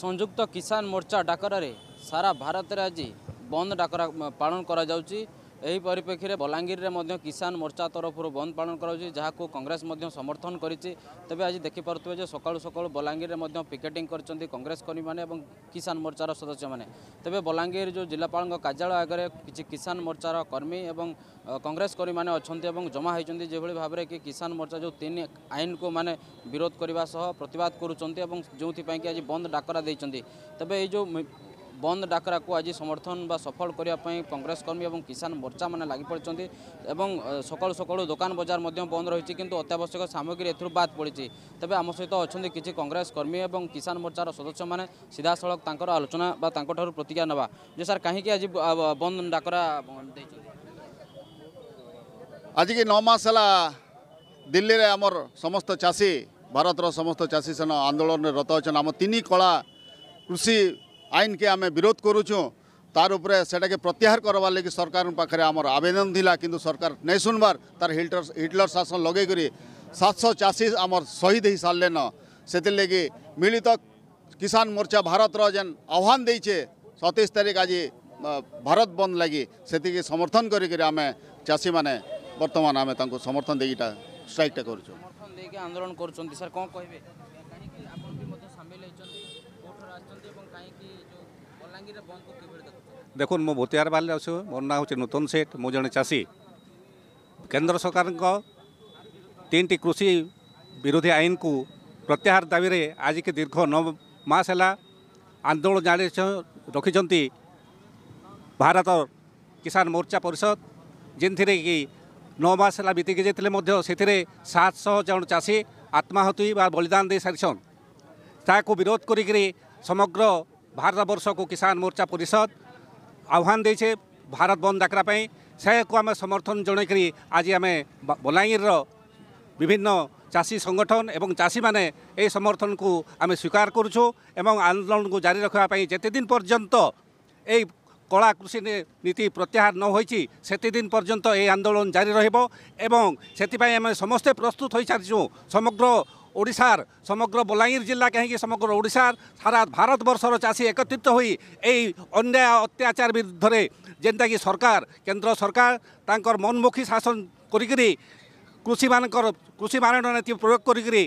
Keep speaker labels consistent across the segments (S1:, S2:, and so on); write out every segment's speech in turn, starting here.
S1: ସଂଯୁକ୍ତ କିଷାନ ମୋର୍ଚ୍ଚା ଡାକରାରେ ସାରା ଭାରତରେ ଆଜି ବନ୍ଦ ଡାକରା ପାଳନ କରାଯାଉଛି ଏହି ପରିପ୍ରେକ୍ଷୀରେ ବଲାଙ୍ଗୀରରେ ମଧ୍ୟ କିଷାନ ମୋର୍ଚ୍ଚା ତରଫରୁ ବନ୍ଦ ପାଳନ କରାଯାଉଛି ଯାହାକୁ କଂଗ୍ରେସ ମଧ୍ୟ ସମର୍ଥନ କରିଛି ତେବେ ଆଜି ଦେଖିପାରୁଥିବେ ଯେ ସକାଳୁ ସକାଳୁ ବଲାଙ୍ଗୀରରେ ମଧ୍ୟ ପିକେଟିଂ କରିଛନ୍ତି କଂଗ୍ରେସ କର୍ମୀମାନେ ଏବଂ କିଷାନ ମୋର୍ଚ୍ଚାର ସଦସ୍ୟମାନେ ତେବେ ବଲାଙ୍ଗୀର ଯେଉଁ ଜିଲ୍ଲାପାଳଙ୍କ କାର୍ଯ୍ୟାଳୟ ଆଗରେ କିଛି କିଷାନ ମୋର୍ଚ୍ଚାର କର୍ମୀ ଏବଂ କଂଗ୍ରେସ କର୍ମୀମାନେ ଅଛନ୍ତି ଏବଂ ଜମା ହୋଇଛନ୍ତି ଯେଭଳି ଭାବରେ କି କିଷାନ ମୋର୍ଚ୍ଚା ଯେଉଁ ତିନି ଆଇନକୁ ମାନେ ବିରୋଧ କରିବା ସହ ପ୍ରତିବାଦ କରୁଛନ୍ତି ଏବଂ ଯେଉଁଥିପାଇଁକି ଆଜି ବନ୍ଦ ଡାକରା ଦେଇଛନ୍ତି ତେବେ ଏଇ ଯେଉଁ বন্দ ডাকরাকু আজ সমর্থন বা সফল করা কংগ্রেস কর্মী এবং কিষান মোর্চা মানে লাগি পড়ছেন এবং সকাল সকাল দোকান বজার মধ্যে বন্ধ রয়েছে কিন্তু অত্যাবশ্যক সামগ্রী এর বাদ পড়ছে তবে আমার সহ অনেক কিছু কংগ্রেস কর্মী এবং কিষান মোর্চার সদস্য মানে সিধাসলখ তাঁর আলোচনা বা তাঁর প্রতিক্রিয়া নেওয়া যে স্যার কী আজ বন্দ ডাকরা আজকে ন মাস হল দিল্লিরে
S2: আমার সমস্ত চাষী ভারতর সমস্ত চাষী সেন আন্দোলনের রত অছেন আমার তিন কলা কৃষি আইনকে আমি বিরোধ করুছুঁ তার উপরে সেটাকে প্রত্যাহার করবার লাগি সরকার পাখে আমার আবেদন লা কিন্তু সরকার নাই শুনবার তার হিটলর হিটলর শাসন লগাই করে সাতশো চাষী আমার শহীদ হয়ে সারলেন সেতিরলাগি মিলিত কিষান মোর্চা ভারতর যেন আহ্বান দিয়েছে সতেইশ তারিখ আজ ভারত বন্ধ লাগি সেটিকে সমর্থন করি আমি চাষী মানে বর্তমান আমি তাঁকু সমর্থন দিয়ে স্ট্রাইকটা করছি
S1: আন্দোলন করছেন স্যার কে
S3: দেখুন মু ভূতিহারবালে অছু মোর না হচ্ছে নূতন সেট মু জন চাষী কেন্দ্র সরকার তিনটি কৃষি বিরোধী কু প্রত্যাহার দাবি আজকে দীর্ঘ ন মাস হল আন্দোলন জারি রখিছেন ଭାରତ କିଷାନ ମୋର୍ଚ୍ଚା ପରିଷଦ ଯେଉଁଥିରେ কি ନଅ ମାସ ହେଲା ବିତିକି ଯାଇଥିଲେ ମଧ୍ୟ ସେଥିରେ ସାତଶହ ଜଣ ଚାଷୀ বা ବା ବଳିଦାନ সারিছেন ତାହାକୁ ବିରୋଧ କରିକିରି সমগ্র ଭାରତବର୍ଷକୁ କିଷାନ ମୋର୍ଚ୍ଚା ପରିଷଦ ଆହ୍ୱାନ ଦେଇଛେ ଭାରତ ବନ୍ଦ ଡାକରା ପାଇଁ ସେକୁ ଆମେ ସମର୍ଥନ ଜଣାଇକରି ଆଜି ଆମେ ବଲାଙ୍ଗୀରର ବିଭିନ୍ନ ଚାଷୀ ସଂଗଠନ ଏବଂ ଚାଷୀମାନେ ଏହି ସମର୍ଥନକୁ ଆମେ ସ୍ୱୀକାର କରୁଛୁ ଏବଂ ଆନ୍ଦୋଳନକୁ ଜାରି ରଖିବା ପାଇଁ ଯେତେଦିନ ପର୍ଯ୍ୟନ୍ତ ଏହି କଳା କୃଷି ନୀତି ପ୍ରତ୍ୟାହାର ନ ହୋଇଛି ସେତେଦିନ ପର୍ଯ୍ୟନ୍ତ ଏହି ଆନ୍ଦୋଳନ ଜାରି ରହିବ ଏବଂ ସେଥିପାଇଁ ଆମେ ସମସ୍ତେ ପ୍ରସ୍ତୁତ ହୋଇସାରିଛୁ ସମଗ୍ର ଓଡ଼ିଶାର ସମଗ୍ର ବଲାଙ୍ଗୀର ଜିଲ୍ଲା କାହିଁକି ସମଗ୍ର ଓଡ଼ିଶାର ସାରା ଭାରତବର୍ଷର ଚାଷୀ ଏକତ୍ରିତ ହୋଇ ଏଇ ଅନ୍ୟାୟ ଅତ୍ୟାଚାର ବିରୁଦ୍ଧରେ ଯେନ୍ଟାକି ସରକାର କେନ୍ଦ୍ର ସରକାର ତାଙ୍କର ମନମୁଖୀ ଶାସନ କରିକିରି କୃଷିମାନଙ୍କର କୃଷି ମାରଣ ନୀତି ପ୍ରୟୋଗ କରିକିରି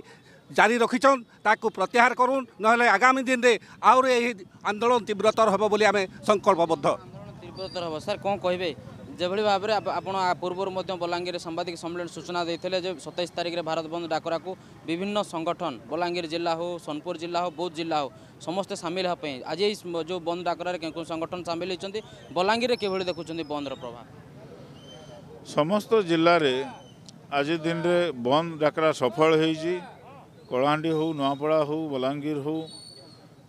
S3: জারি রখিছন তাকে প্রত্যাহার করুন নহলে আগামী দিনে আহরি এই আন্দোলন তীব্রতর হব বলে আমি সংকল্পবদ্ধ আন্দোলন
S1: তীব্রতর হব স্যার কম কহবে ଯେଭଳି ଭାବରେ ଆପଣ ପୂର୍ବରୁ ମଧ୍ୟ ବଲାଙ୍ଗୀର ସାମ୍ବାଦିକ ସମ୍ମିଳନୀ ସୂଚନା ଦେଇଥିଲେ ଯେ ସତେଇଶ ତାରିଖରେ ଭାରତ ବନ୍ଦ ଡାକରାକୁ ବିଭିନ୍ନ ସଂଗଠନ ବଲାଙ୍ଗୀର ଜିଲ୍ଲା ହେଉ ସୋନପୁର ଜିଲ୍ଲା ହେଉ ବୌଦ୍ଧ ଜିଲ୍ଲା ହେଉ ସମସ୍ତେ ସାମିଲ ହେବା ପାଇଁ ଆଜି ଏଇ ଯେଉଁ ବନ୍ଦ ଡାକରାରେ କେଉଁ କେଉଁ ସଂଗଠନ ସାମିଲ ହୋଇଛନ୍ତି ବଲାଙ୍ଗୀରରେ କିଭଳି ଦେଖୁଛନ୍ତି ବନ୍ଦର
S4: ପ୍ରଭାବ ସମସ୍ତ ଜିଲ୍ଲାରେ ଆଜି ଦିନରେ ବନ୍ଦ ଡାକରା ସଫଳ ହୋଇଛି କଳାହାଣ୍ଡି ହେଉ ନୂଆପଡ଼ା ହେଉ ବଲାଙ୍ଗୀର ହେଉ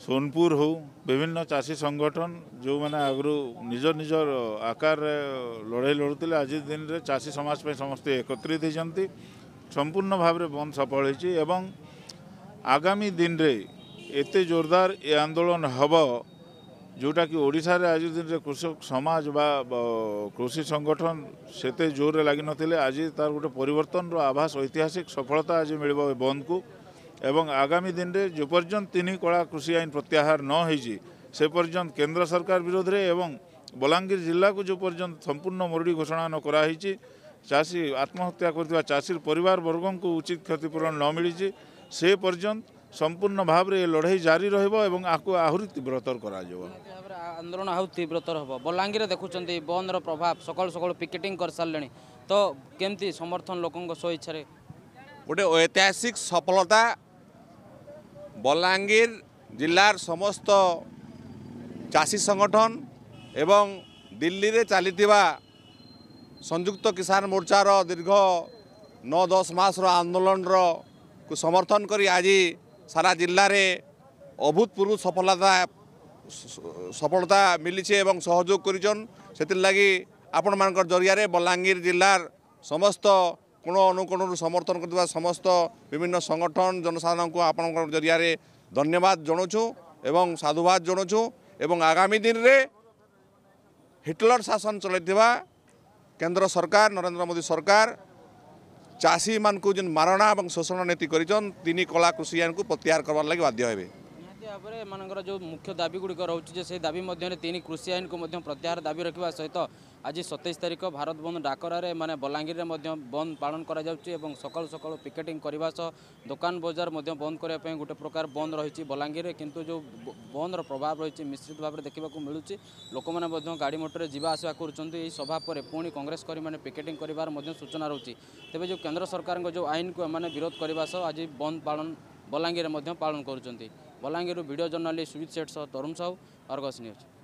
S4: সোনপুর হো বিভিন্ন চাষী সংগঠন যে আগর নিজ নিজ আকার লড়াই লড়ুলে আজ দিনের চাষী সমাজ পাই সমস্ত একত্রিত হয়েছেন সম্পূর্ণ ভাবে বন্ধ সফল হয়েছে এবং আগামী দিনে এতে জোরদার এ আন্দোলন হব যেটা কি ଆଜି আজ দিনের কৃষক সমাজ বা কৃষি সংগঠন সেতে জোরে লাগি ତାର তার গোটে পরিবর্তন আভাস ঐতিহাসিক সফলতা আজ ଏ বন্ধ এবং ଆଗାମୀ ଦିନରେ ଯେ ପର୍ଯ୍ୟନ୍ତ ତିନି କଳା କୃଷି ଆଇନ ପ୍ରତ୍ୟାହାର ନ ହୋଇଛି ସେ ପର୍ଯ୍ୟନ୍ତ କେନ୍ଦ୍ର ସରକାର ବିରୋଧରେ ଏବଂ ବଲାଙ୍ଗୀର ଜିଲ୍ଲାକୁ ଯେ ପର୍ଯ୍ୟନ୍ତ ସମ୍ପୂର୍ଣ୍ଣ ମରୁଡ଼ି ଘୋଷଣା ନ କରାହେଇଛି ଚାଷୀ ଆତ୍ମହତ୍ୟା କରୁଥିବା ଚାଷୀର ପରିବାରବର୍ଗଙ୍କୁ ଉଚିତ କ୍ଷତିପୂରଣ ନ ମିଳିଛି ସେ ପର୍ଯ୍ୟନ୍ତ সম্পূর্ণ ভাবে এ লড়াই জারি রহব এবং আকু আহরি তীব্রতর করা
S1: আন্দোলন আহ তীব্রতর হব বলাঙ্গীরে দেখুছেন বন্ধর প্রভাব সকাল সকাল পিকেটিং করে সারে তো কেমতি সমর্থন লোক স্বইচ্ছার
S2: গোটে ঐতিহাসিক সফলতা ବଲାଙ୍ଗୀର ଜିଲ୍ଲାର ସମସ୍ତ ଚାଷୀ ସଂଗଠନ ଏବଂ ଦିଲ୍ଲୀରେ ଚାଲିଥିବା ସଂଯୁକ୍ତ କିଷାନ ମୋର୍ଚ୍ଚାର ଦୀର୍ଘ ନଅ ଦଶ ମାସର ଆନ୍ଦୋଳନର କୁ ସମର୍ଥନ କରି ଆଜି ସାରା ଜିଲ୍ଲାରେ ଅଭୂତପୂର୍ବ ସଫଳତା ସଫଳତା ମିଳିଛି ଏବଂ ସହଯୋଗ କରିଛନ୍ ସେଥିର୍ଲାଗି ଆପଣମାନଙ୍କର ଜରିଆରେ ବଲାଙ୍ଗୀର ଜିଲ୍ଲାର ସମସ୍ତ କୋଣ ଅନୁକୋଣରୁ ସମର୍ଥନ କରୁଥିବା ସମସ୍ତ ବିଭିନ୍ନ ସଂଗଠନ ଜନସାଧାରଣଙ୍କୁ ଆପଣଙ୍କ ଜରିଆରେ ଧନ୍ୟବାଦ ଜଣାଉଛୁ ଏବଂ ସାଧୁବାଦ ଜଣାଉଛୁ ଏବଂ ଆଗାମୀ ଦିନରେ ହିଟଲର ଶାସନ ଚଳାଇଥିବା କେନ୍ଦ୍ର ସରକାର ନରେନ୍ଦ୍ର ମୋଦି ସରକାର ଚାଷୀମାନଙ୍କୁ ଯେନ୍ ମାରଣା ଏବଂ ଶୋଷଣ ନୀତି କରିଛନ୍ ତିନି କଳା କୃଷି ଆଇନକୁ ପ୍ରତ୍ୟାହାର କରିବାର ଲାଗି ବାଧ୍ୟ ହେବେ ନିହାତି
S1: ଭାବରେ ଏମାନଙ୍କର ଯେଉଁ ମୁଖ୍ୟ ଦାବି ଗୁଡ଼ିକ ରହୁଛି ଯେ ସେହି ଦାବି ମଧ୍ୟରେ ତିନି କୃଷି ଆଇନକୁ ମଧ୍ୟ ପ୍ରତ୍ୟାହାର ଦାବି ରଖିବା ସହିତ ଆଜି ସତେଇଶ ତାରିଖ ଭାରତ ବନ୍ଦ ଡାକରାରେ ଏମାନେ ବଲାଙ୍ଗୀରରେ ମଧ୍ୟ ବନ୍ଦ ପାଳନ କରାଯାଉଛି ଏବଂ ସକାଳୁ ସକାଳୁ ପିକେଟିଂ କରିବା ସହ ଦୋକାନ ବଜାର ମଧ୍ୟ ବନ୍ଦ କରିବା ପାଇଁ ଗୋଟେ ପ୍ରକାର ବନ୍ଦ ରହିଛି ବଲାଙ୍ଗୀରରେ କିନ୍ତୁ ଯେଉଁ ବନ୍ଦର ପ୍ରଭାବ ରହିଛି ମିଶ୍ରିତ ଭାବରେ ଦେଖିବାକୁ ମିଳୁଛି ଲୋକମାନେ ମଧ୍ୟ ଗାଡ଼ି ମଟରରେ ଯିବା ଆସିବା କରୁଛନ୍ତି ଏହି ସଭା ପରେ ପୁଣି କଂଗ୍ରେସ କର୍ମୀମାନେ ପିକେଟିଂ କରିବାର ମଧ୍ୟ ସୂଚନା ରହୁଛି ତେବେ ଯେଉଁ କେନ୍ଦ୍ର ସରକାରଙ୍କ ଯେଉଁ ଆଇନକୁ ଏମାନେ ବିରୋଧ କରିବା ସହ ଆଜି ବନ୍ଦ ପାଳନ ବଲାଙ୍ଗୀରରେ ମଧ୍ୟ ପାଳନ କରୁଛନ୍ତି बलाङ्गीर भिडियो जर्नली सेठ सेट छ तरुम अर्गस न्यूज